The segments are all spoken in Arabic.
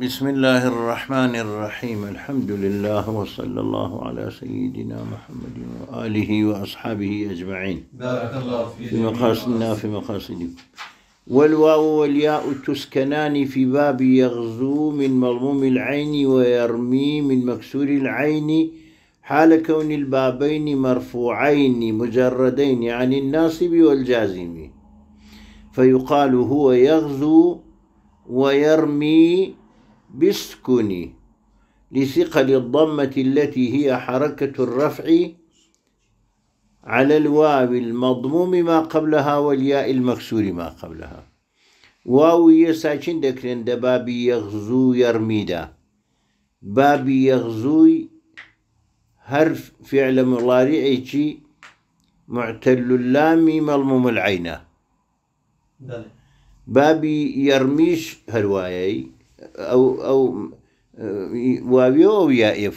بسم الله الرحمن الرحيم الحمد لله وصلى الله على سيدنا محمد وآله وأصحابه أجمعين بارك الله في, في مقاصدنا في مقاصدكم والواو والياء تسكنان في باب يغزو من مضموم العين ويرمي من مكسور العين حال كون البابين مرفوعين مجردين عن الناصب والجازم فيقال هو يغزو ويرمي بسكن لثقل الضمة التي هي حركة الرفع على الواو المضموم ما قبلها والياء المكسور ما قبلها واو يساكن دكرين بابي يغزو يرميدا بابي يغزو هرف فعل مضارعي معتل اللام ملموم العينة بابي يرميش هرواي او او اه، وابيو یا ئێ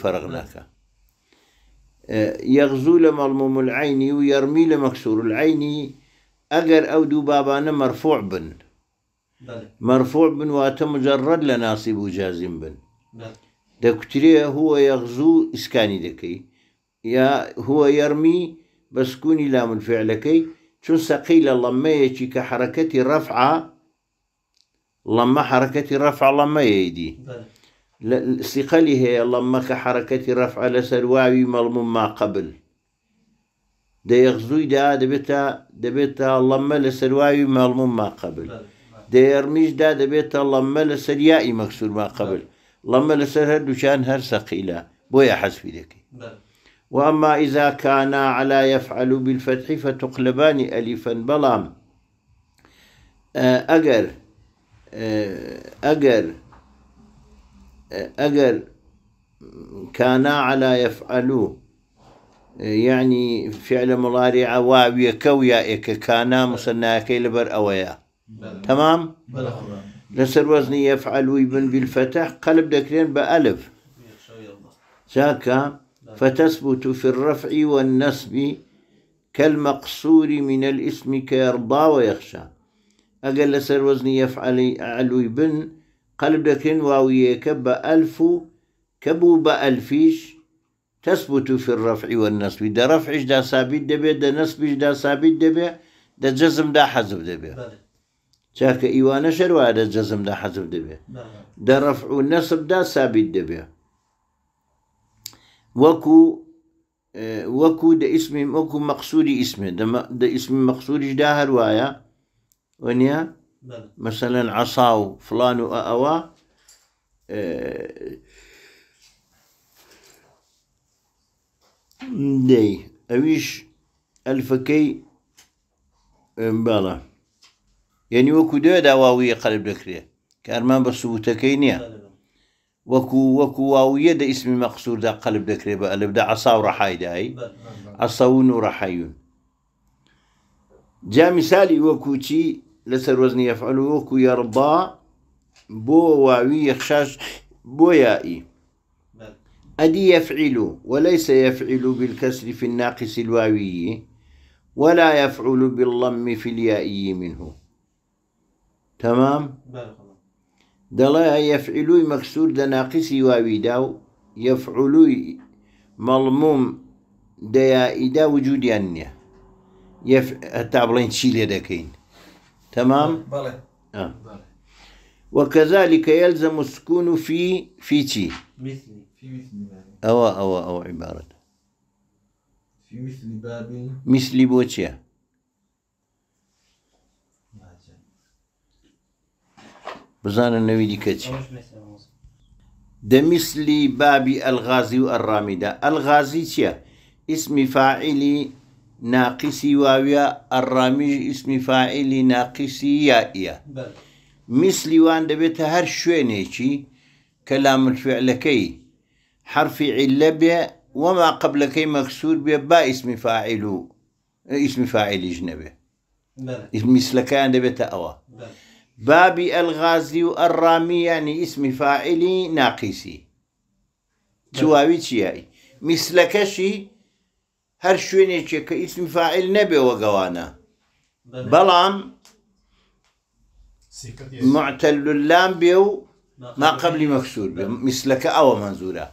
يغزو ناکە العين اه، ويرمي لمكسور العين و یارمی لە مەکسور العینی بن مرفوع بن واتە مجرد لناصب ناسیب بن دكتوريا هو يغزو اسكاني دكي يا هو يرمي بسكوني بەسکوونی لامنفعلەکەی كي سەقی لە ما کە حرەکەتی رفعه لما حركة رفع لما يدي استقالي هي لما كحركة رفع لسلواوي ملموم ما قبل ده يغزوي دا آه، دبتا دبتا لما لسلواوي ملموم ما قبل ده يرميش ده آه، دبتا لما لسريائي مكسور ما قبل لما لسر هردوشان هر سقيلة بويا حس في ذكي وأما إذا كان على يفعل بالفتح فتقلبان ألفا بلام آه، أجر أه أجر أجر كانا على يفعلوا يعني فعل مضارع يكو يا إك كانا مصنع كيلبر لبر أويا تمام نسر وزن يفعل ويبن بالفتح قلب دكرين بألف ذاك فتثبت في الرفع والنصب كالمقصور من الاسم كيرضى ويخشى أقل سر وزني يفعل علوي بن قلب دكن واوية كب ألف كبو بألفيش تثبت في الرفع والنصب دا رفعش دا ثابت دبي دا نصبش دا ثابت دبي دا جزم دا حزب دبي شاك إيوان شروع دا جزم دا حزب دبي دا رفع والنصب دا ثابت دبي وكو وكو دا اسم وكو مقصود اسمه دا, دا اسم مقصود دا هروايا ونيا نعم. مثلا عصاو فلان وأوا آه، دي أويش الفكي بلا يعني وەکو دوێ داواویە قەلب دەکرێ کارمان بە سووتەکەی وكو وەکو وەکو واویە دە ئیسمی مەقصوردا قەلب دەکرێ بە ئەلبدا عسا و ڕەحایدایی ئەسەون رحايون ڕەحایون جا وكو تي لسر وزن يفعل وكو يرضى بو واوي يخشاش بو يائي أدي يفعل وليس يفعل بالكسر في الناقص الواوي ولا يفعل باللم في اليائي منه تمام دلا يفعل مكسور واوي دناقسي واويداو يفعلوي دا وجود يعني يف... تابلين بلين تشيلي تمام بله آه. وكذلك يلزم السكون في في تي مثل في مثل أو أو أو عبارة في مثل باب مثل بوتيا بزان النبي كتش ده مثل باب الغازي والرامدة الغازي تيا اسم فاعل ناقصي واويا الرامج اسم فاعل ناقصي يائيا بل مثل وان دبيت هر شوي نيشي كلام الفعل كي حرف علة وما قبل كي مكسور با اسم فاعل اسم فاعل جنبه مثل كان دبيت أوا بابي الغازي والرامي يعني اسم فاعل ناقصي تواويتش يائي مثل كشي هەر شوێنێکێکە اسم فاعل نبي گەوانە بلام معتل اللام بيو ما قبل مكسور بێ میسلەکە او منزورە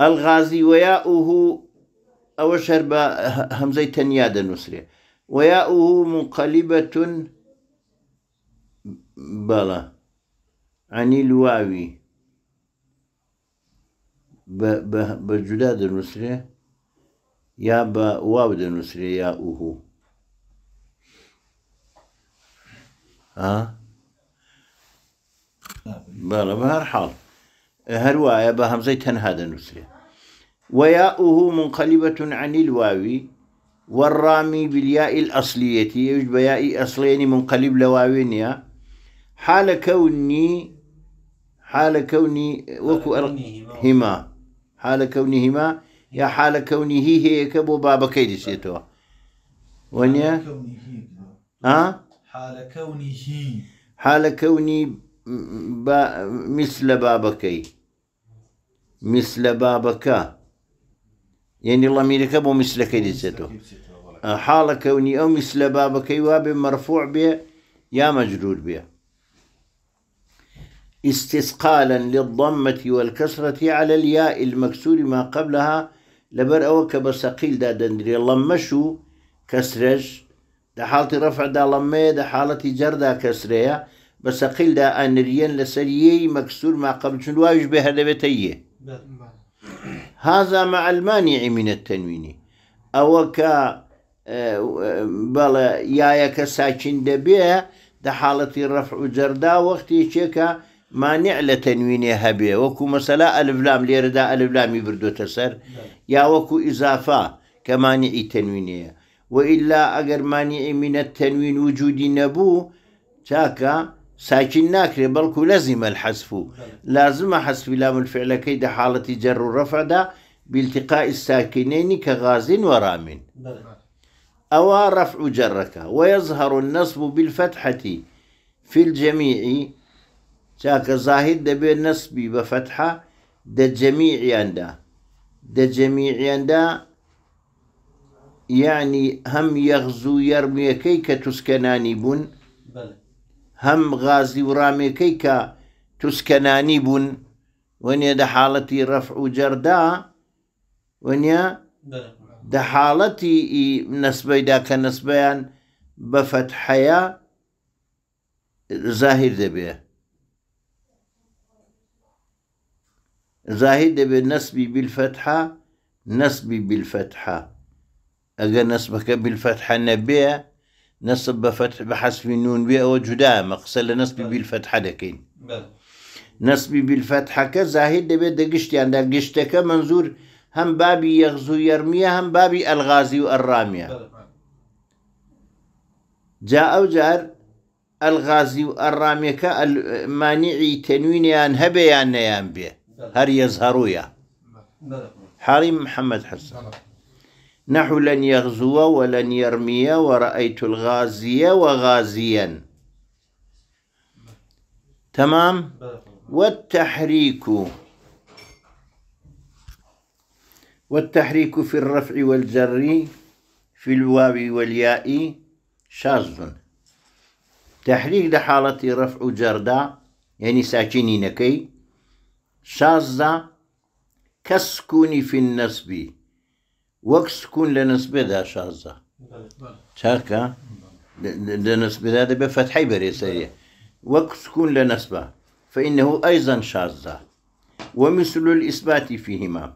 ئەلغازی وەیا ئوه هم شەر بە هەمزەی تەنیا دەنووسێ وەیا ئوه مقەلیبەتون عنی لواوی بجدا جودا دەنووسێ یا با واو دەنووسێ یا هر بەڵە بە هەر حاڵ هەروایە بە هەمزەی تەنها دەنووسێ ويا أوه منقلبة عن الواوي والرامي بالياء الأصلية يوجد بياء أصلين منقلب لواوينيا حال كوني حال كوني وكو هما حال كونهما يا حال كونه هيك بو بابكي دسيتو ونيا ها حال كونه آه؟ حال كوني با مثل بابكي مثل بابك يعني الله ميرك ابو مثل كيدسيتو آه، حال كوني او مثل بابكي واب مرفوع به يا مجرور به استثقالا للضمة والكسرة على الياء المكسور ما قبلها لبر أو كبسقيل دا دندري لمشو كسرش دا حالة رفع دا لمي دا حالة جر دا كسرية بسقيل دا أنريان لسريي مكسور ما قبل شنو واجب هذا لبتيه هذا مع المانع من التنوين أو ك آه، يا يا كساكن دەبێ دا حالة رفع جر دا وقت چێکە مانع لە تەنوینێ هەبێ وەکو مەسەلا ليردا لێرەدا ئەلفلامی بردوتە سەر یا وەکو ئیزافا کەمانیعی تەنوینەیە وئلا ئەگەر مانیعی منە تەنوین وجودی نەبوو چاکە ساکین ناکرێ بەڵکو لەزیمە لازم و لازمە حەسفی لام الفعل دە حالة جر الرفع دا بالتقاء الساكنين كغاز ورامن أو رفع جرك ويظهر النصب بالفتحة في الجميع چاکە زاهید دەبێ نسبی بە فەتحە دەجەمیعیاندا دەجەمیعیاندا یعنی هەم یەغزوو یەرمیەکەی کە تووسکەنانی بوون هەم غازی و ڕامەکەی کە تووسکەنانی بوون وەنیە دە حاڵەتی ڕەف و جەردا وەنیە دە حاڵەتی نسبەیدا کە نسبیان بە فەتحەیە زاهیر دەبێت زاهد بالنسب بالفتحة نسبي بالفتحة أجا نسبك بالفتحة نبيع نسب بفتح بحسب النون بيع وجدا مقصلا طيب. نسبي بالفتحة لكن نسبي بالفتحة كزاهد دبي دقشت يعني دقشتك منظور هم بابي يغزو يرمية هم بابي الغازي والرامية جاء أو جار الغازي والرامية كالمانعي تنوين يعني هبي يعني نيان بيه هريز يا حريم محمد حسن نحو لن يغزو ولن يرمي ورأيت الغازي وغازيا تمام والتحريك والتحريك في الرفع والجر في الواو والياء شاذ تحريك ده حالة رفع جردا يعني ساكنينكي شازا كسكوني في النسب وكسكون لنسبة دا شازا شاكا لنسبة دا بفتحي بريسية وكسكون لنسبة فإنه أيضا شازا ومثل الإثبات فيهما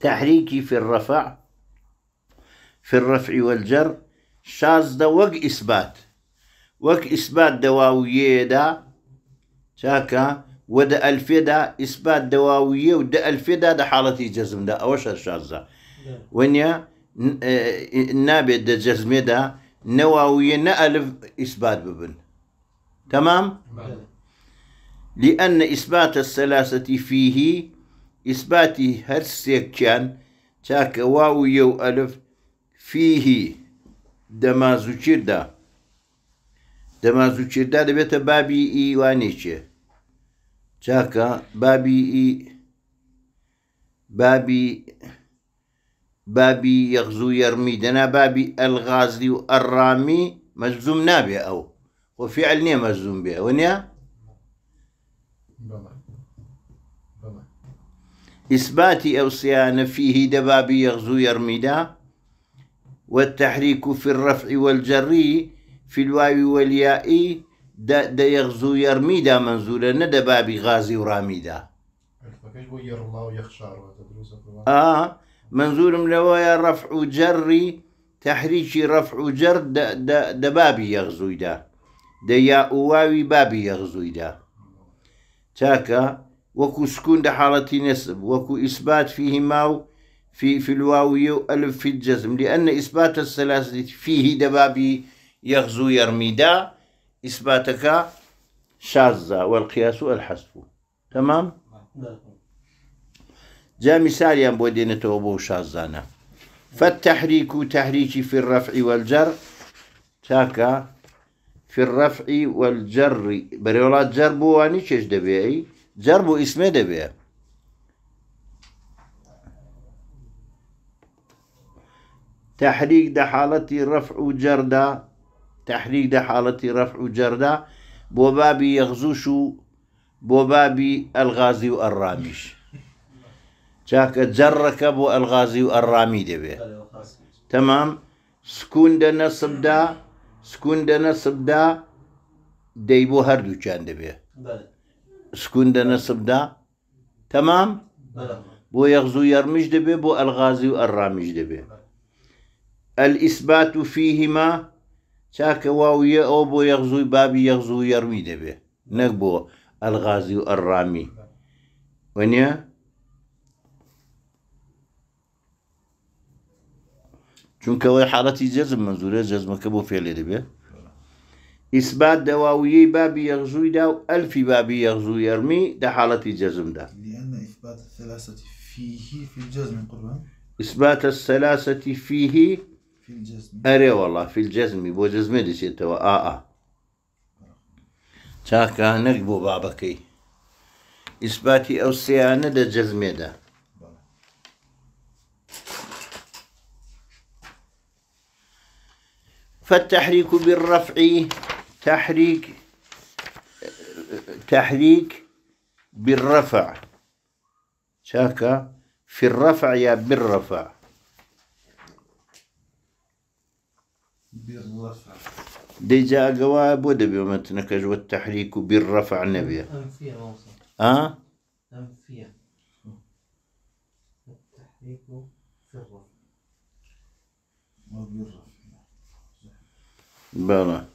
تحريكي في الرفع في الرفع والجر دا وك إثبات وك إثبات دواوية دا شاكا ودا الفدا اثبات دواويه ودا الفدا ده حالتي جزم ده اوش الشاذة ونيا النابي ده جزم دا نواويه الف اثبات ببن تمام لان اثبات الثلاثه فيه اثباتي هرسيك كان تاك واويه والف فيه دمازوچير ده دمازوچير ده دبيت بابي ايوانيشه شاكا بابي بابي بابي يغزو يرمي دنا بابي الغازي والرامي مجزوم نابي أو وفعل نية مجزوم بها ونيا إثباتي أو صيانة فيه دبابي يغزو يرمي دا والتحريك في الرفع والجر في الواو والياء دە یەخزوو یەرمیدا منزورە نە دە بابی اه منزول ڕامیدا منزورم رفع جري و رفع جر ده ده بابي يغزو ده ده يا أواوي بابي يغزو ده تاكا وكو سكون ده حاڵەتی نسب وكو إثبات فيه ماو في في يو وألف في الجزم لأن إثبات الثلاثة فيه دبابي يغزو يرمي ده إثباتك شاذة والقياس الحذف تمام جا مثال بۆ دێنێتەوە بۆ فالتحريك تحريك في الرفع والجر تاكا في الرفع والجر بريولات جربو واني چش دبي جربو اسمه دبي تحريك ده حالتي رفع وجر ده تحريك ده حالتي رفع وجر بو بابي بوبابي بو بابي الغازي والراميش جاك جرك بو الغازي والرامي دبي تمام سكون ده نصب ده سكون ده نصب ده ديبو چان ده دبي سكون ده نصب ده تمام بو يغزو ده دبي بو الغازي ده دبي الإثبات فيهما چاکە واویە ئەو بۆ یەخزووی بابی یەخزوو یەرمی دەبێ نەک بۆ ئەلغازی و ئەڕامی وەنیە چونکەوەی حالەتی جەزم منزورە جەزمەکە بۆ فێلێ دەبێت ئیسبات دەواویەی بابی یەغزوویدا و ئەلفی بابی یەغزوو یەرمی دە حاڵەتی جەزمدا إثبات السلاسة فيه في الجزم اري والله في الجزم بو دي دشيتوا اه اه تاكا نقبو بابكي اثباتي او سيانه ده جزم ده فالتحريك بالرفع تحريك تحريك بالرفع شاكا في الرفع يا بالرفع ديجا قوا بودا بيومتنا كجو التحريك بالرفع نبيه أنفية موصل أه؟ أنفية التحريك في ما بالرفع بلى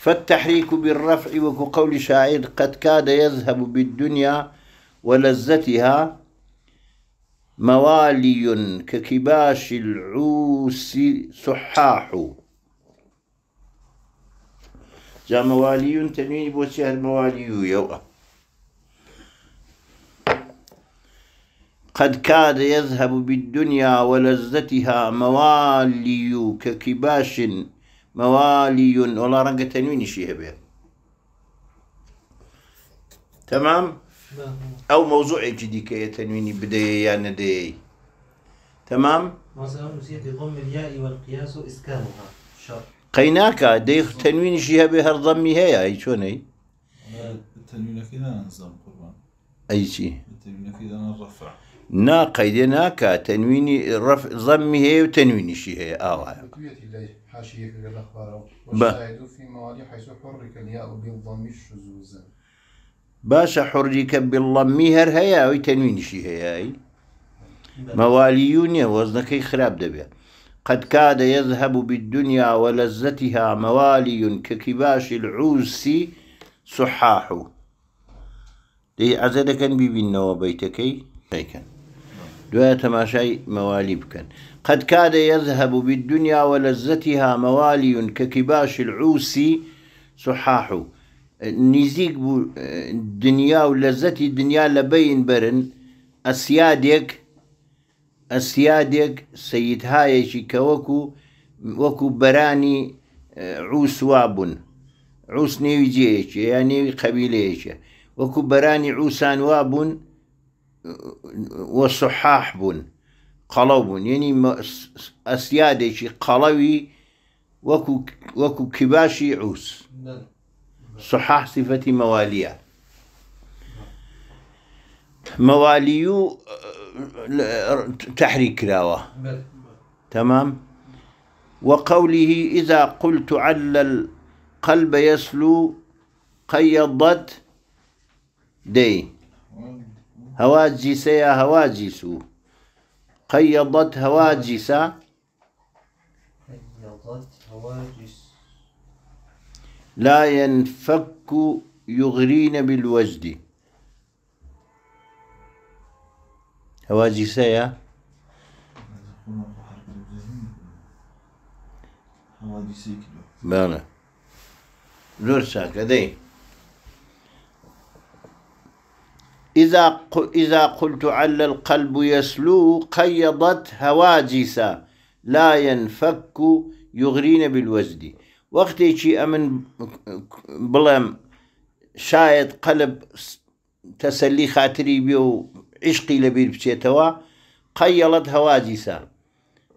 فالتحريك بالرفع وكقول شاعر قد كاد يذهب بالدنيا ولذتها موالي ككباش العوس سحاح جا موالي تنوين بوشي الموالي يوء قد كاد يذهب بالدنيا ولذتها موالي ككباش موالي والله رنقة شيء هبه تمام نعم. او موضوع جدي كي تنويني بداية يا ندي تمام مثلا نسيت ضم الياء والقياس اسكانها شر قيناك ديخ تنوين شيها بهر ضمي هي اي شوني التنوين كذا نظام قربان اي شيء التنوين كذا نرفع نا قيدناك تنويني رفع ضمي هي وتنويني شيء هي اه حاشية كالأخبار والشاهد في موالي حيث حرك الياء بالضم الشذوذ باشا حرك بالضم هر هيا وي تنوينشي هيا مواليون وزنكي خراب دبي قد كاد يذهب بالدنيا ولذتها موالي ككباش العوس سحاح دي عزدكن ببنوا بيتكي هيكن دوای تەماشای مەوالی بکەن قد كاد يذهب بالدنيا ولذتها موالي ككباش العوسي صحاح نزيك الدنيا ولذتي الدنيا لبين برن أسيادك أسيادك سيد هايشي كوكو وكو براني عوس وابن عوس نيجيش يعني قبيليش وكو براني عوسان وابن وصحاح بن يعني أسيادة شي قلوي وكو وكو كباشي عوس صحاح صفة مواليه مواليو تحريك راوة تمام وقوله إذا قلت عل القلب يسلو قيضت دي هواجسي هواجسو قيضت هواجس قيضت هواجس لا ينفك يغرين بالوجد هواجسية هواجسيك بانا زور شاك إذا إذا قلت عل القلب يسلو قيضت هواجس لا ينفك يغرين بالوزن وقت شيء أمن بلام شايد قلب تسلي خاطري بيو عشقي لبير بشيتوا قيلت قەیەڵەت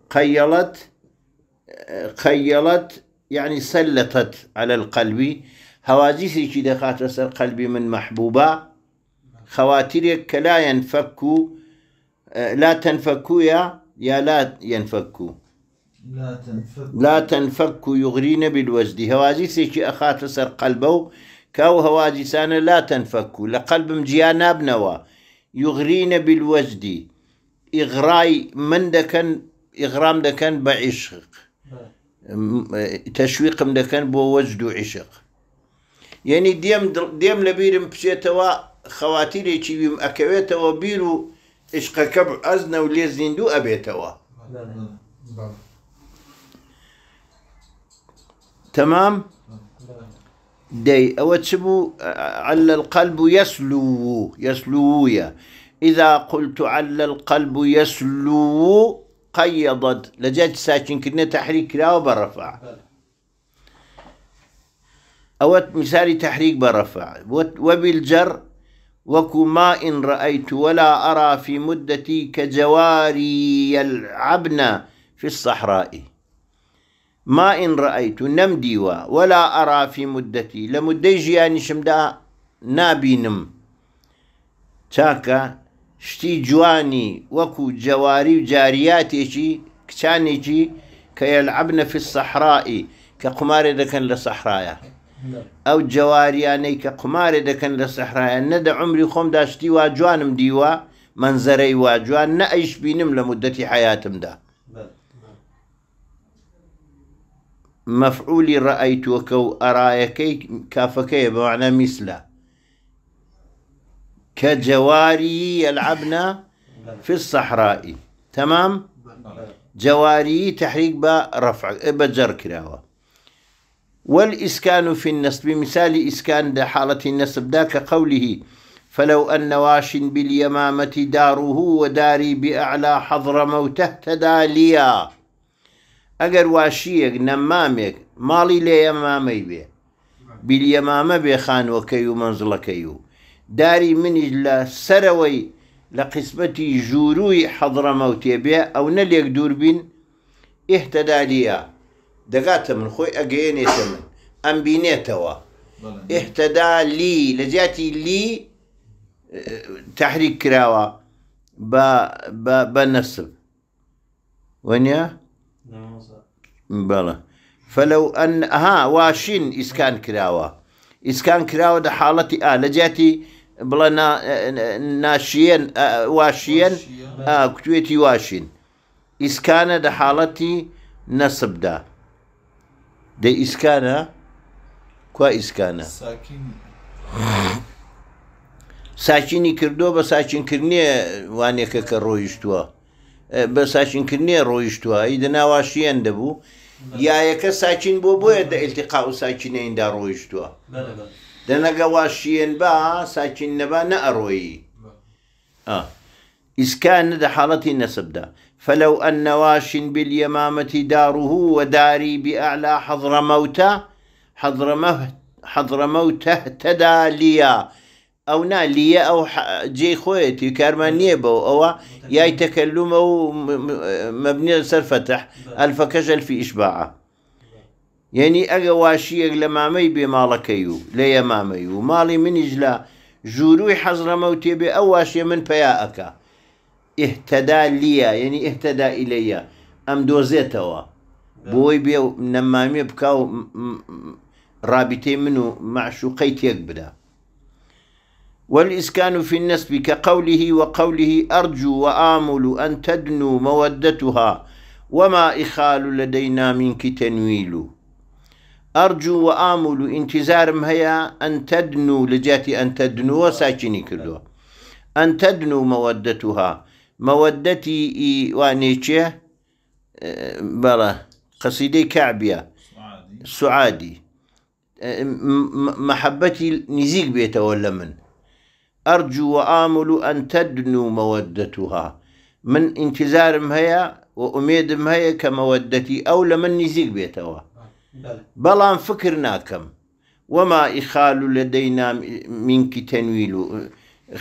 قيلت قيلت يعني سلطت على القلب هەواجیسێکی شي سەر قلبي من محبوبه خواتيرك آه، لا ينفكوا لا تنفكوا يا يا لا ينفكوا لا تنفكوا لا تنفكوا يغرين بالوجد هوازي شي اخات سر قلبو كاو هوازي سانا لا تنفكوا لقلب مجيانا بنوا يغرين بالوزد اغراي من دكن اغرام دكن بعشق آه، تشويق من دكن بو وزد وعشق يعني ديم ديم لبيرم بشيتوا خواتيري ویم بيم اكويتا و عشقەکە ئەزنە و لێ زندو ابيتا و تمام ئەوە او تشبو على القلب يسلو يسلو يا إذا قلت على القلب يسلو قيضت لجات ساكن كنا تحريك لا برفع أو مثال تحريك برفع وبالجر وكو إن رأيت ولا أرى في مدتي كجواري يلعبن في الصحراء ما إن رأيت نمديوا ولا أرى في مدتي لمدي جياني شمدا نابينم تاكا شتي جواني وكو جواري جارياتي جاریاتێکی کچانێکی کە یلعبنە فی الصحرائی کە قمارێ نعم. او جەواریانەی کە قمار دەکەن لە نه د عمری خوم داشتی وا جوانم دیوا منظری وا جوان نه ئەیش بینم لە مدەتی حیاتمدا مەفعولی ڕائیتوەکە و ئەرایەکەی کافەکەیە بەوانە میسلە کە جەواری ئەلعبنا في الصحراء تمام جواري تحريك برفع بجر كراوه والإسكان في النصب مثال إسكان دا حالة النصب دا قوله فلو أن واش باليمامة داره وداري بأعلى حضر موته تدا ليا أجر واشيك نمامك مالي لي يمامي بي باليمامة بخان وكيو منزلكيو داري مني سروي لقسمتي جوروي حضر موتي بي أو نليك دور بين اهتدى ليا دقات من خوي أجيني ثمن أم بينيتوا اهتدى لي لجاتي لي تحريك كراوة با با بنصب نعم بلا فلو أن ها واشين إسكان كراوة إسكان كراوة ده حالتي آه لجاتي بلا ناشيين آه واشين آه كتويتي واشين إسكان ده حالتي نصب ده دە ئیسکانە کو ئیسکانە ساچینی کردو بە ساچینکردنیە وانێکە کە ڕۆیشتووە بە ساچینکردنیە ڕۆیشتووە ئیدە ناواشیان دەبوو یایەکە ساچین بۆ بۆیە دە ئلتیقا و ساچینەیندا ڕۆیشتووە دەنەگە واشیێن با ساچین نەبا نەئەڕۆیی ئیسکان نەدە حاڵەتی نەسبدا فلو أن واش باليمامة داره وداري بأعلى حضرموت حضر حضرموت اهتدى ليا او نا ليا او جي خويتي كارمان نيبو او ياي تكلم او مبني سر فتح الف كجل في اشباعه يعني اجا واشيك مامي بمالكيو ليا مامي مالي من اجلا جوروي حضرموتي بأواشي من بياءكا اهتدى ليا يعني اهتدى إلي أم دوزيتوا نعم. بوي بي نمامي بكاو رابطي منو معشوقي قيت يقبدا والإسكان في النسب كقوله وقوله أرجو وآمل أن تدنو مودتها وما إخال لدينا منك تنويل أرجو وآمل انتظار هيا أن تدنو لجاتي أن تدنو وساكني كله أن تدنو مودتها مودتي وانيتشيه بلا قصيدة كعبية سعادي محبتي نزيق ولا من أرجو وآمل أن تدنو مودتها من انتظارم هيا وأميدم هيا كمودتي أو لمن نزيق بيتا بلا فكرناكم وما إخال لدينا منك تنويل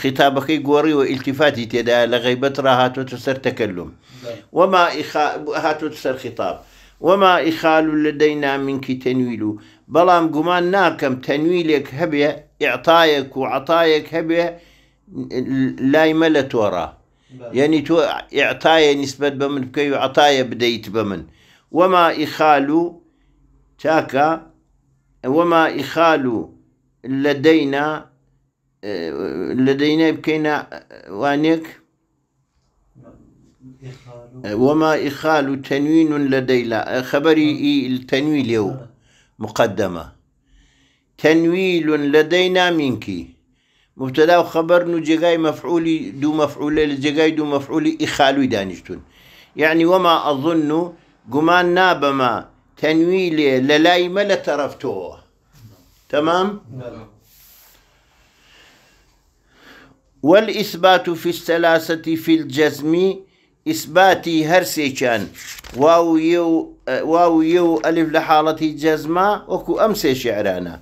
خطابك گۆڕی والتفاتي ئیلتیفاتی تێدا لە غیبەت تكلم نعم. وما إخا تەکەلوم وما خطاب وما إخال لدينا منك تنويل تەنویل قمان ناكم تنويلك هبية إعطايك وعطايك هبية لا يملت هەبێ نعم. يعني تو تۆڕە نسبة بمن ئیعتایە نسبەت بديت بمن وما إخال تاكا وما إخال لدينا لدينا بكينا وانيك وما إخال تنوين لدينا خبري التنويل يو مقدمة تنويل لدينا منك مبتدا وخبر نجاي مفعول دو مفعول لجاي دو مفعول إخال دانشتون يعني وما أظن قمان نابما تنويل للاي ملا ترفتوه تمام؟ نعم والإثبات في الثلاثة في الجزم إثباتي كان واو يو واو يو ألف لحالة جزمة وكو أمسي شعرانا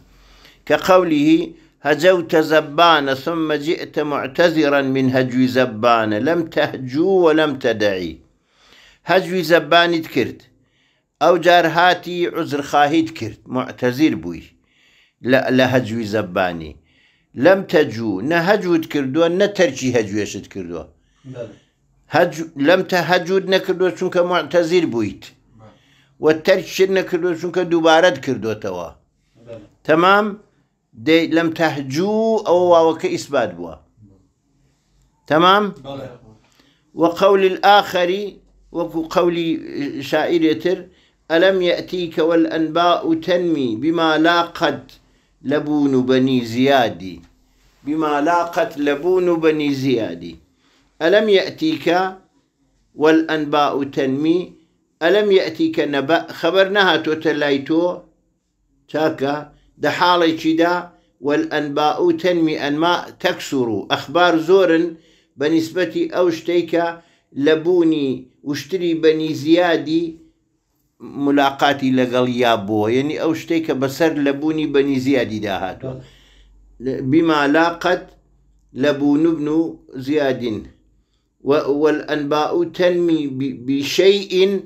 كقوله هجوت زبان ثم جئت معتذرا من هجو زبان لم تهجو ولم تدعي هجو زبان كرت أو جارهاتي هاتي عذر خاهي كرت معتذر بوي لا لهجو زباني لم تجو نهجود كردو نترجي هجوشت كردو هج لم تهجود نكردوا شنك معتزل بويت والترجي نكردوا شنك دوبارد كردو توا تمام دي لم تهجو أو واوك إثبات بوا تمام وقول الآخر وقول شاعر يتر ألم يأتيك والأنباء تنمي بما لا قد لبون بني زياد بما لاقت لبون بني زياد ألم يأتيك والأنباء تنمي ألم يأتيك نبأ خبرناها توتلايتو تاكا دحالي كدا والأنباء تنمي أنماء تكسر أخبار زور بنسبة أوشتيك لبوني وشتري بني زيادي ملاقاتی لەگەڵ یا بۆ یعنی ئەو شتێک کە بەسەر لەبوونی بەنی زیادی داهاتوە بیمالاقەت لە بوونبن و زیادین والأنباء تەنمی بشيء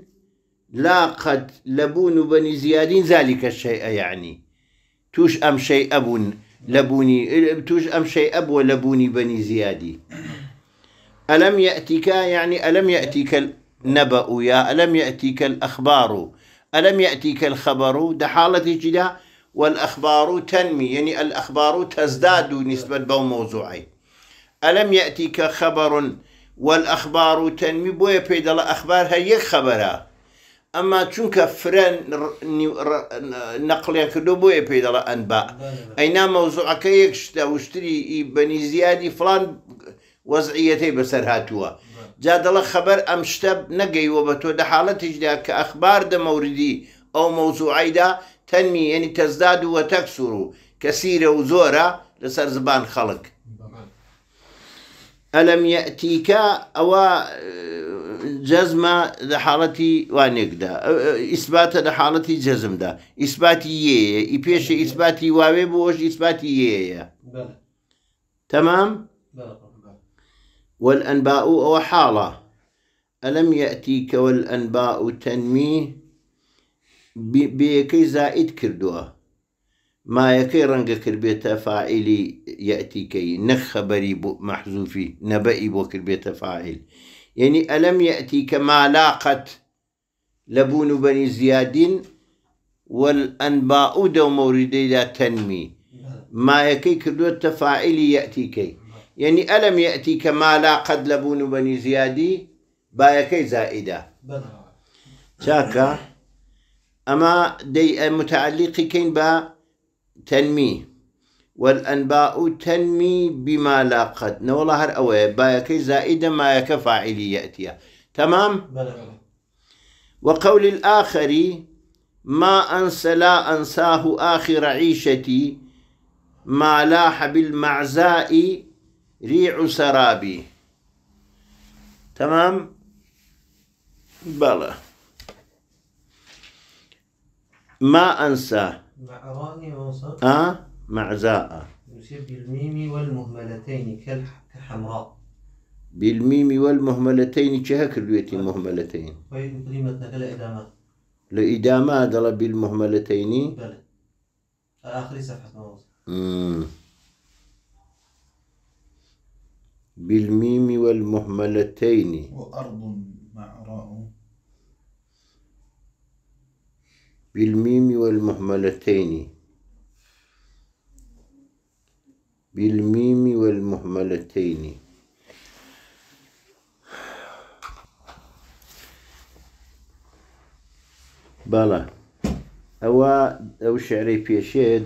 لاقت لبون بني و بەنی زیادین ذلكکە شەیە یعنی يعني. توش ئەم شەی ئەبوون لەبوونی توش ئەم شەی ئەبووە لە بوونی بەنی زیادی ئەلم یەتیکە یعنی ئەلم نبأ يا ألم يأتيك الأخبار ألم يأتيك الخبر دحالتي جدا والأخبار تنمي يعني الأخبار تزداد نسبة بو ألم يأتيك خبر والأخبار تنمي بويا بيدل أخبار هي خبرة أما شنك فرن نقل كدو بويا بيدل أنباء أينا موضوعك يكشتا وشتري بني زيادي فلان وضعيتي بسر جا دەڵە خەبەر ئەم شتە نەگەیوە بە تۆ لە حاڵەتیشدا کە ئەخبار دەمەوردی ئەو مەوزوعیدا تەنمی ئەنی تەزداد و وەتەکسور و کەسیرە و زۆرە لەسەر زبان خەڵک ئەلم یەتیکە ئەوە جەزمە لە حاڵەتی وانێکدا ئیسباتە لە حاڵەتی جەزمدا ئیسباتی یەیە ئی پێشە ئیسباتی واوێ بۆش ئیسباتی یەیە تەمام؟ والأنباء أوحالا ألم يأتيك والأنباء تنميه بيكي زائد كردوه ما يكي رنگ كربيتا فاعلي يأتيكي كي نخبري محذوفي نبئي بو كربيتا فاعل يعني ألم يأتيك ما لاقت لبون بني زياد والأنباء دو موردي لا تنمي ما يكي كردوه تفاعلي يأتيكي يعني ألم يأتيك ما لا قد لبون بني زيادي بايكي زائدة شاكا أما دي متعلق كين با تنمي والأنباء تنمي بما لا قد نولا هر أوي بايكي زائدة ما يكفاعلي فاعلي يأتيها تمام وقول الآخر ما أنسى لا أنساه آخر عيشتي ما لاح بالمعزاء ريع سرابي تمام بلى ما أنسى معراني وصف أه معزاء يصيب بالميم والمهملتين كالحمراء بالميم والمهملتين كهك الويتين مهملتين وين كلمة لإدامة لإدامة دل بالمهملتين بلى آخر صفحة موصف بالميم والمهملتين وأرض مع راء بالميم والمهملتين بالميم والمهملتين بلى أو أو شعري في شيء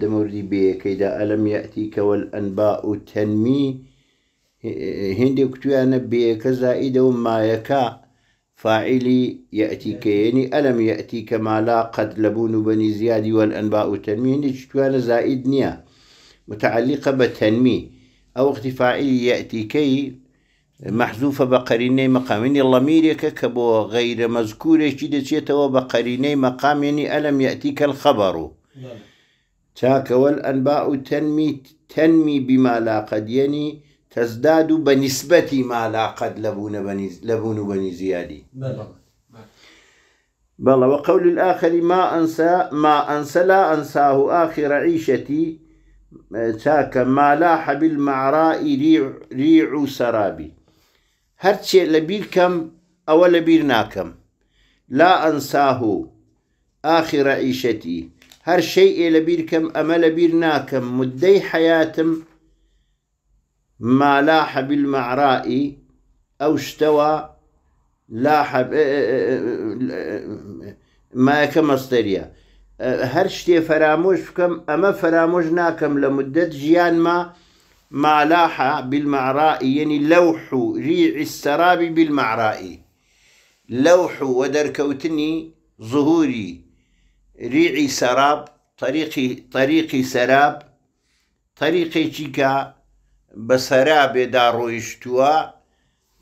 بەیەکەیدا ئەلم إذا ألم يأتيك والأنباء تنمي هندي كتو أنا بيك زائد وما يكا فاعلي يأتيك يعني ألم يأتيك ما لا قد لبون بني زياد والأنباء تنمي هندي كتو أنا زائد نيا متعلقة بتنمي أو اختفاعي يأتيكي محذوفة بقريني مقامين ميريك كبو غير مذكور جدت بقريني مقامين ألم يأتيك الخبر تاك والأنباء تنمي تنمي بما لا قد يعني تزداد بنسبة ما لا قد لبون بني لبون بني زيادي بلى وقول الآخر ما أنسى ما أنسى لا أنساه آخر عيشتي تاك ما لاح بالمعراء ريع, ريع سرابي هرتشي لبيركم أو لبيرناكم لا أنساه آخر عيشتي هر شيء لبيركم أما لبيرناكم مدي حياتم ما لاح بالمعراء أو استوى لاح إيه، إيه، إيه، ما كما استريا هر شتي فراموش كم أما فراموش ناكم لمدة جيان ما ما لاح بالمعراء يعني لوح ريع السراب بالمعراء لوح ودركوتني ظهوري ريعي سراب طريقي طريقي سراب طريقي تشيكا بسرع بدارو ڕۆیشتووە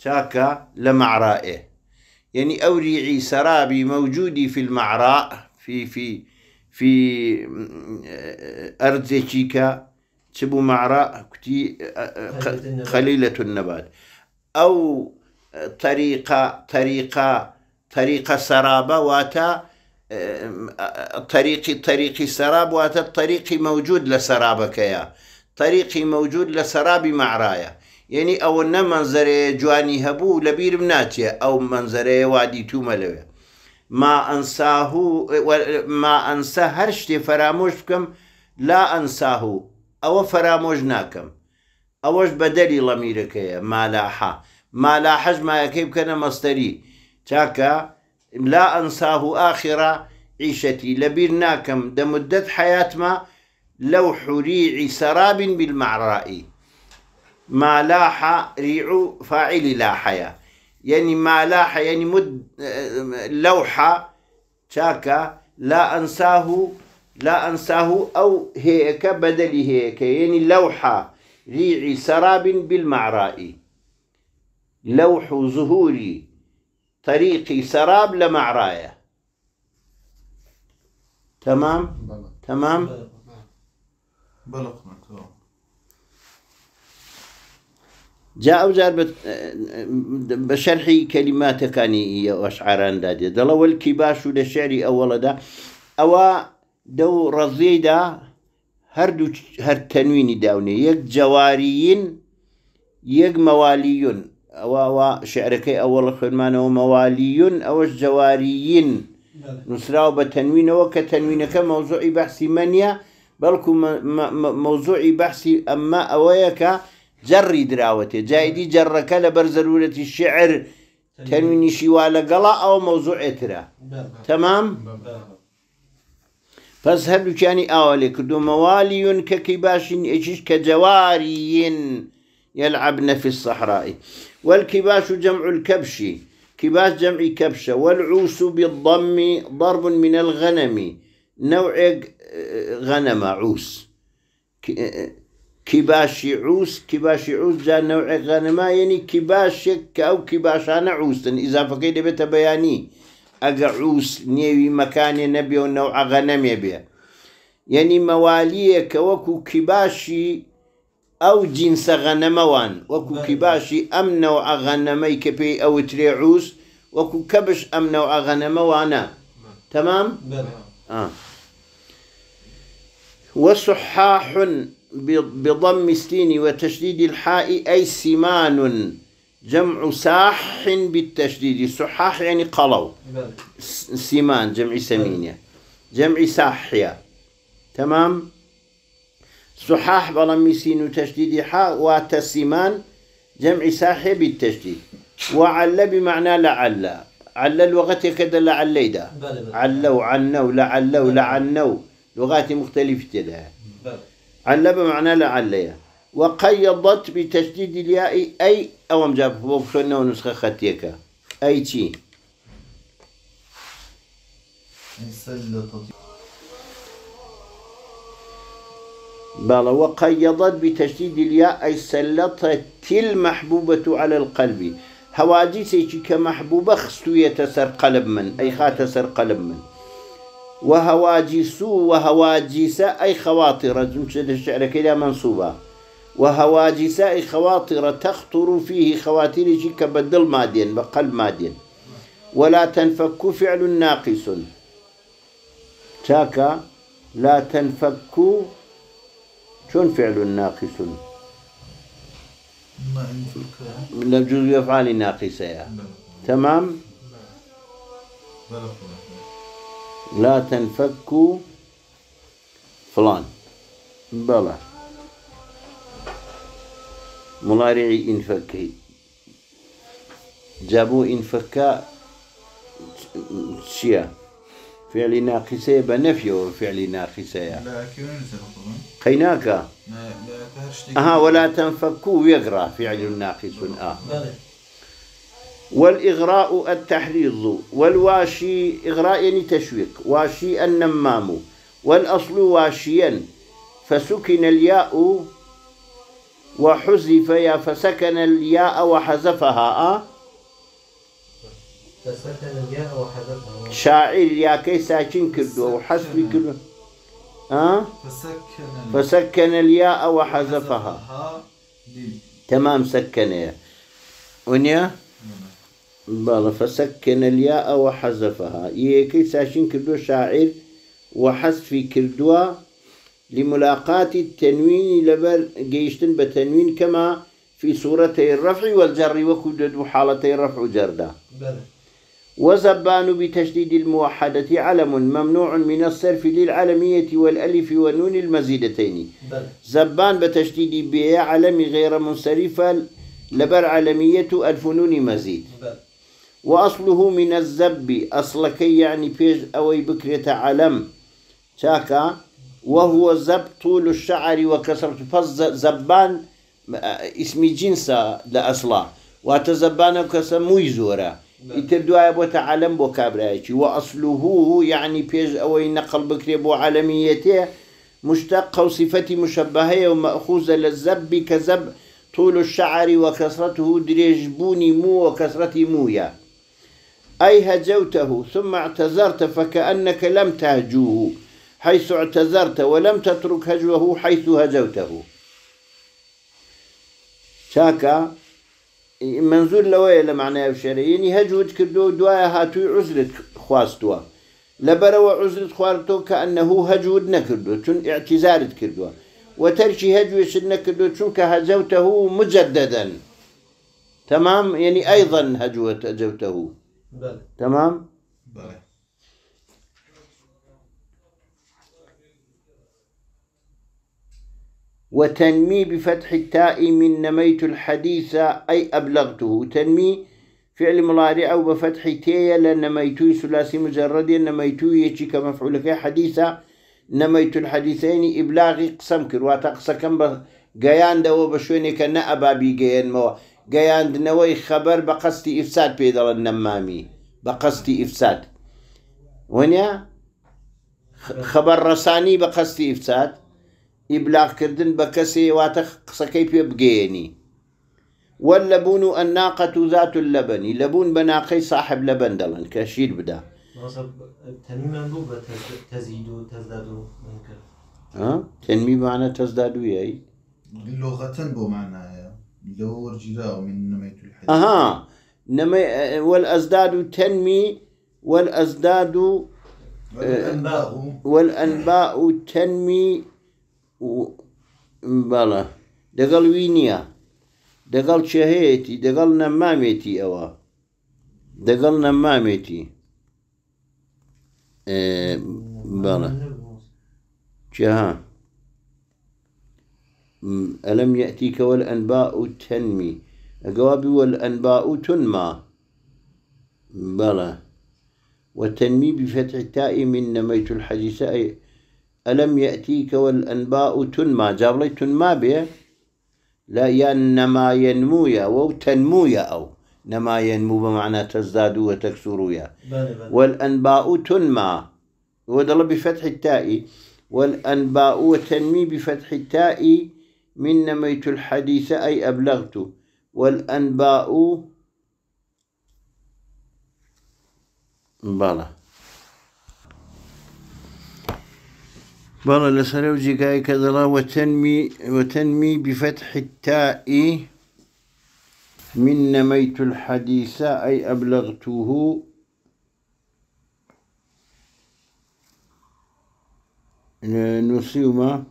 تاكا لمعرائه يعني أوريعي سرابي موجودي في المعراء في في في ئەرزێکی تبو معراء كتي خليلة النبات أو طريقة طريقة طريقة سرابة واتا طريقي طريقي سراب واتا طريقي موجود لسرابك يا طريقي موجود لسرابي معرايا يعني او نه منظره جواني هبو لبير مناتيا او منظره وادي توملوه ما انساه ما انسى هرشتي فراموش بكم لا انساه او فراموش ناكم اوش بدلي لميركيه ما لاحا ما يكيب كان مصدري تاكا لا انساه اخره عيشتي لبير ناكم ده مدة حياتما لوح ريع سراب بالمعراء ما لاح ريع فاعل لاحيا يعني ما لاح يعني مد لوحة تشاكا لا أنساه لا أنساه أو هيك بدل هيك يعني لوحة ريع سراب بالمعراء لوح ظهوري طريقي سراب لمعرايا تمام؟ تمام؟ جا ئەوجار بە شەرحی کەلیماتەکانی ئەشعاراندا دێ دەڵەوەلکی باش و لە شعری ئەوەڵەدا ئەوە دە و ڕزیەیدا هەردوو هەر تەنوینی داونێ یەک جەواریین یەک مەوالیون ئەوەوە شعرەکەی ئەوەڵە خوێنمانەوە مەوالیون ئەوەش جەواریین نووسراو بە تەنوینەوە کە تەنوینەکە مەوزوعی بەحسیمەنیە بلكو مەوزوعی بحثي أما أويك جري دراوتي جايدي جرك لبر بەر الشعر تنويني شوالا شیوا أو موضوع ترى تمام بس هلو كاني لێ كدو موالي ككباش إشيش كجواري يلعبن في الصحراء والكباش جمع الكبش كباش جمع كبشة والعوس بالضم ضرب من الغنم نوع غنم عوس كباشي عوس كباشي عوس جا نوع غنم يعني كباشك أو كباش انا عوسن إذا فقيد بيت بياني أجا عوس نيوي مكان نبي ونوع غنم يبي يعني موالية كوكو كباشي أو جنس غنموان وكو كباشي أم نوع غنمي كبي أو تري عوس وكو كبش أم نوع غنموانا تمام؟ بلد. آه. وسحاح بضم السين وتشديد الحاء أي سمان جمع ساح بالتشديد سحاح يعني قلو سمان جمع سمينية يعني. جمع ساحية يعني. تمام سحاح بضم السين وتشديد حاء وتسمان جمع ساحية بالتشديد وعل بمعنى لعل على اللغة كذا لعليدا علوا عنو لعلوا لعنو, لعنو لغات مختلفة لها علب معناه لعل وقيضت بتشديد الياء أي أو مجاب بوبشنا ونسخة خطيك أي تي بلى وقيضت بتشديد الياء أي سلطت المحبوبة على القلب هواجسك كمحبوبة خستوية يتسر قلب من أي خاتسر قلب من وهواجس وهواجس أي خواطر جمشد الشعر كلا منصوبة وهواجس أي خواطر تخطر فيه خواطر جيك بدل مادين بقل مادين ولا تنفك فعل ناقص تاكا لا تنفك شون فعل ناقص من جزء أفعال ناقصة نعم. تمام نعم. بلقنا. لا تنفكوا فلان بلى ملارعي انفكي جابوا انفكا شيا فعل ناقصة بنفي فعل ناقصة قيناك أها ولا تنفكوا يقرأ فعل ناقص آه والإغراء التحريض والواشي إغراء يعني تشويق واشي النمام والأصل واشيا فسكن الياء وحذف يا فسكن الياء وحذفها آه؟ فسكن الياء وحذفها شاعر يا كي ساكن كردو وحذف كردو آه؟ فسكن فسكن الياء وحذفها تمام سكن ونيا بەڵە فسكن الياء وحذفها يكي ساشين كردو شاعر وحذف كردوا لملاقات التنوين تەنوینی جيشتن بتنوين كما في سورتي الرفع والجر وكدد حالتي رفع جردا وزبان بتشديد الموحدة علم ممنوع من الصرف للعلمية والألف والنون المزيدتين بل. زبان بتشديد بيا علم غير منصرف لبر علمية ألف نون مزيد بل. وأصله من الزب أصلكي يعني بيج أوي بكرة علم تاكا وهو زب طول الشعر وكسرة فز زبان آه، اسم جنس لأصلا واتزبانه كسموي زورا يتر نعم. دوای تعلم بو عالم وأصله يعني و ئەسلوهوه نقل بكرة بو عالميته مشتق قوصفەتی مشبهة ومأخوذة للزب كزب زەبی کە زەب طول الشعری وەکەسرەته درێژبوونی مو وەکەسرەتی مويا أي هجوته ثم اعتذرت فكأنك لم تهجوه حيث اعتذرت ولم تترك هجوه حيث هجوته شاكا منزول لەوەیە لمعنى معنای يعني هجوت كدو دوايا هاتو عزلت خواستوا لبروا عزلت خوارتو كأنه هجود ئەنەهوو تن نەکردو چون وترشي کردووە وەتەرکی هەجوێشت نەکردو چونکە هەجەوتەه مجددەدەن تەمام یعنی ئەیضەن هجوته. يعني بله تمام وتنمي بفتح التاء من نميت الحديث أي أبلغته تنمي فعل مضارع وبفتح تي لنميت ثلاثي مجرد نميتو يجي كمفعول في حديثة نميت الحديثين إبلاغي قسم كر كم جيان دو بشويني كنا أبابي جيان موا گەیاندنەوەی نوي خبر قەستی إفساد پێ النمامي نەمامی إفساد ونيا خبر رساني خەبەر إفساد إبلاغ كردن بكسي واتخ بە کەسێ واتە واللبون الناقة ذات اللبن لبون بناقي صاحب لبن دلن كشير بدا تنمي بو تزدادو يعني تزداد وياي لغة بو معناها يدور جزاء من نميت الحديث أها نمي والأزداد تنمي والأزداد والأنباء والأنباء تنمي و... بلى دقل وينيا دقل شهيتي دقل نمامتي أوا دقل نمامتي إيه بلى جهان ألم يأتيك والأنباء تنمي أقوابي والأنباء تنمى بلى وتنمي بفتح التاء من نميت الحديث أي ألم يأتيك والأنباء تنمى جاب لي تنمى به لا ينما ينمويا أو تنمويا أو نما ينمو بمعنى تزداد وتكسر يا والأنباء تنمى ودل بفتح التاء والأنباء وتنمي بفتح التاء من نميت الحديث أي أبلغت والأنباء بله بله لسلو جيكاي كذلا وتنمي وتنمي بفتح التاء من نميت الحديث أي أبلغته نصيما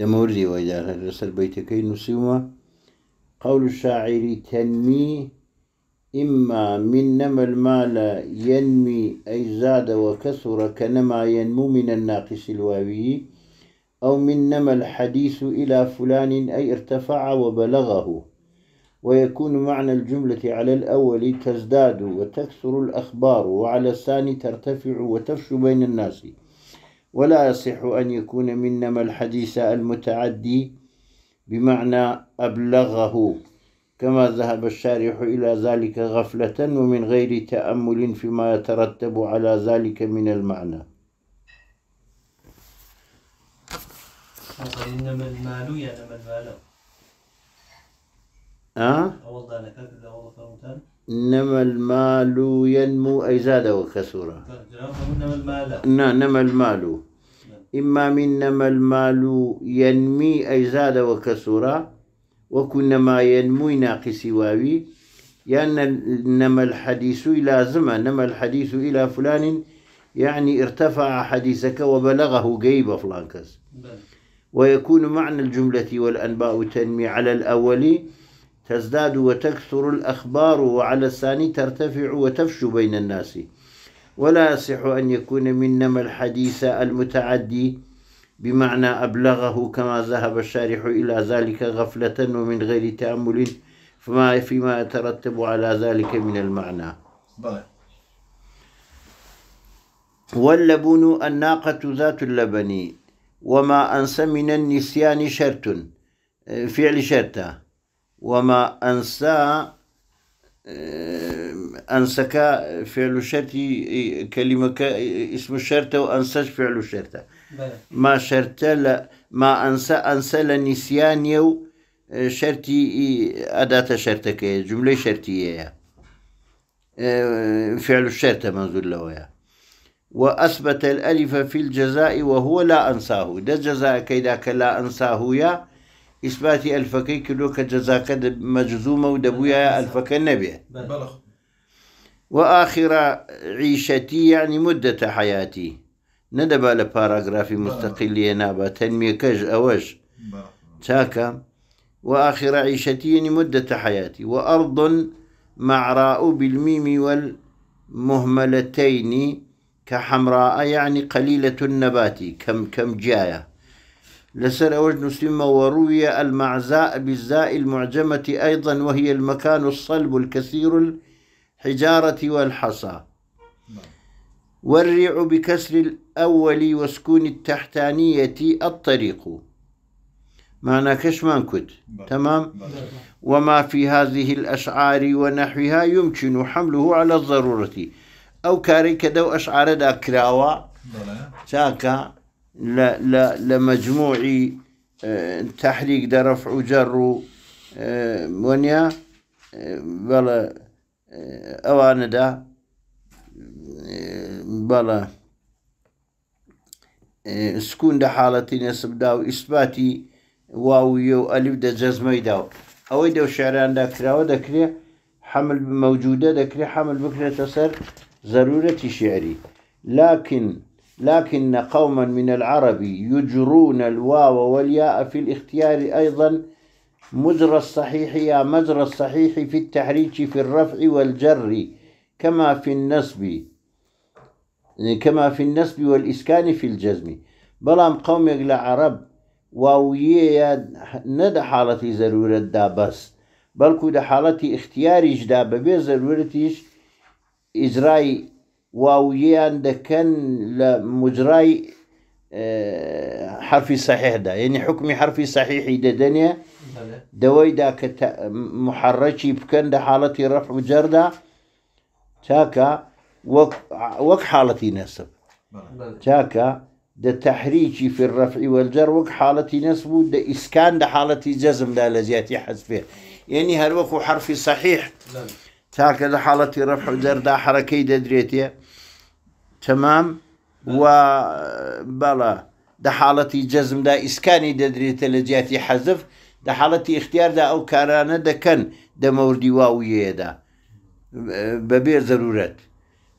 لمورد وإذا رسل بيتك نسيوما قول الشاعر تنمي إما من نما المال ينمي أي زاد وكثر كنما ينمو من الناقص الواوي أو من نما الحديث إلى فلان أي ارتفع وبلغه ويكون معنى الجملة على الأول تزداد وتكثر الأخبار وعلى الثاني ترتفع وتفشو بين الناس ولا يصح أن يكون منما الحديث المتعدي بمعنى أبلغه كما ذهب الشارح إلى ذلك غفلة ومن غير تأمل فيما يترتب على ذلك من المعنى إنما المال يعلم المال أه؟ لك هكذا والله فهمت إنما المال ينمو أي زاد المال نعم نما المال إما من نما المال ينمي أي زاد وكسر وكنما ينمو ناقص واوي يعني نما الحديث إلى زمن نما الحديث إلى فلان يعني ارتفع حديثك وبلغه جيب فلانكس ويكون معنى الجملة والأنباء تنمي على الأول تزداد وتكثر الأخبار وعلى الثاني ترتفع وتفشو بين الناس ولا يصح أن يكون منما الحديث المتعدي بمعنى أبلغه كما ذهب الشارح إلى ذلك غفلة ومن غير تأمل فما فيما يترتب على ذلك من المعنى واللبن الناقة ذات اللبن وما أنس من النسيان شرط فعل شرطه وما أنسى آه، أنسك فعل شرط كلمة اسم الشرطة وأنساش فعل شرطة ما شرطة ما أنسى أنسى لنسيان يو آه، شرطي آه، أداة شرطك جملة شرطية فعل الشرطة منظور يا وأثبت الألف في الجزاء وهو لا أنساه ده جزاء كيدا لا أنساه يا إثباتي الفكي کردو كجزاك مجزومة مەجزومە الفك النبي ئەلفەکە عيشتي يعني مدة حياتي ندب على باراغرافي لە پاراگرافی تنمية كج أوج تاكا وآخر عيشتي يعني مدة حياتي وأرض معراء بالميم والمهملتين كحمراء يعني قليلة النبات كم كم جايه لسر أوج نسلم وروي المعزاء بالزاء المعجمة أيضا وهي المكان الصلب الكثير الحجارة والحصى والريع بكسر الأول وسكون التحتانية الطريق معنى كشمان كنت تمام وما في هذه الأشعار ونحوها يمكن حمله على الضرورة أو كاريك دو أشعار داكراوا شاكا لمجموعي آه، تحريك دا رفع آه، ونيا آه، بلا اوان دا بلا سكون دا حالتي نسب داو اثباتي واو يو الف دا جزمي داو او دا شعران دا كرا دا كرا حمل موجوده دا كرا حمل بكره تسر ضرورة شعري لكن لكن قوما من العرب يجرون الواو والياء في الاختيار أيضا مجرى الصحيح يا مجرى الصحيح في التحريك في الرفع والجر كما في النصب كما في النصب والإسكان في الجزم بلام قوم لعرب واوية ندى حالتي ضرورة دا بس بلكو دا حالتي اختياريش دا ببي ضرورتيش إجرائي واويان ده كان مجراي آه، حرفي صحيح ده يعني حكمي حرفي صحيح ده دنيا دوي دا كت محرشي بكن ده حالتي رفع جردة تاكا وك وك حالتي نسب تاكا ده تحريكي في الرفع والجر وك حالتي نسب ده إسكان ده حالتي جزم ده لزياتي حذفه يعني هل وكو حرفي صحيح تاكا ده حالتي رفع جر ده حركي ده دريتيه تمام نعم. و بلا جزم بەڵە دە دريت جەزمدا حذف ده حالتي اختيار ده او حاڵەتی اختیاردا كان ده موردي دەمەوردی واویەیەدا بەبێ زەرورەت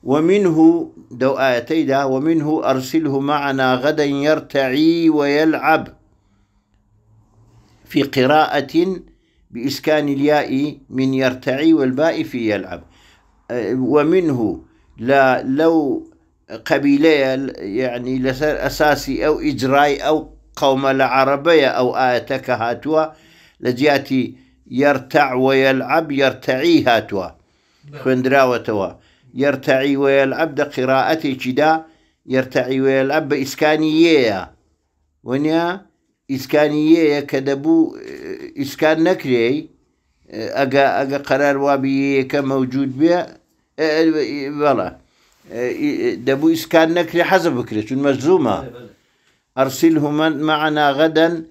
ومنه دو آتيدا ومنه أرسله معنا غدا يرتعي ويلعب في قراءة بإسكان الياء من يرتعي والباء في يلعب ومنه لا لو قبيلة يعني لسر أساسي أو إجراي أو قوم العربية أو آيتك هاتوا لجياتي يرتع ويلعب يرتعي هاتوا نعم. خندراوتوا يرتعي ويلعب ده قراءتي كدا يرتعي ويلعب بإسكانية ونيا إسكانية كدبو إسكان نكري أجا أجا قرار وابي كموجود بيه أه، أه، بلا دبو إسكان نەکری حەزە بکرێت مجزومة أرسله من معنا غدا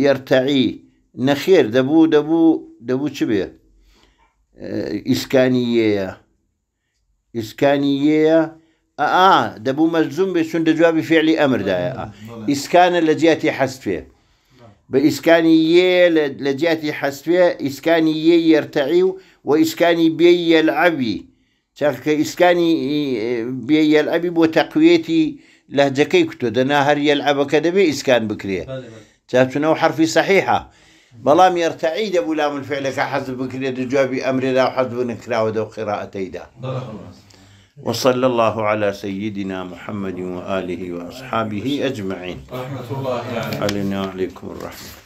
يرتعي نخير دبو دبو دبو شبه إسكانية إسكانية آه, آه دبو مجزوم بشون دجواب بێ أمر دايا آه. آه. إسكان ئیسکانە لە فيه بإسكاني ي لجاتي حسفية إسكاني ي يرتعي وإسكاني بي يلعبي چاکەکە اسكاني بي يلعبي بۆ تەقوێتی لەهجەکەی کتۆ دەنا هەر یەلعبەکە دەبێ ئیسکان بکرێ چاچونەوە حرفي صحيحه بەڵام يرتعيد ابو لام بكري حەز امر لا حزب نكرا نکراوەدە قراءتي دا وصلى الله على سيدنا محمد وآله وأصحابه أجمعين رحمة الله علينا وعليكم الرحمة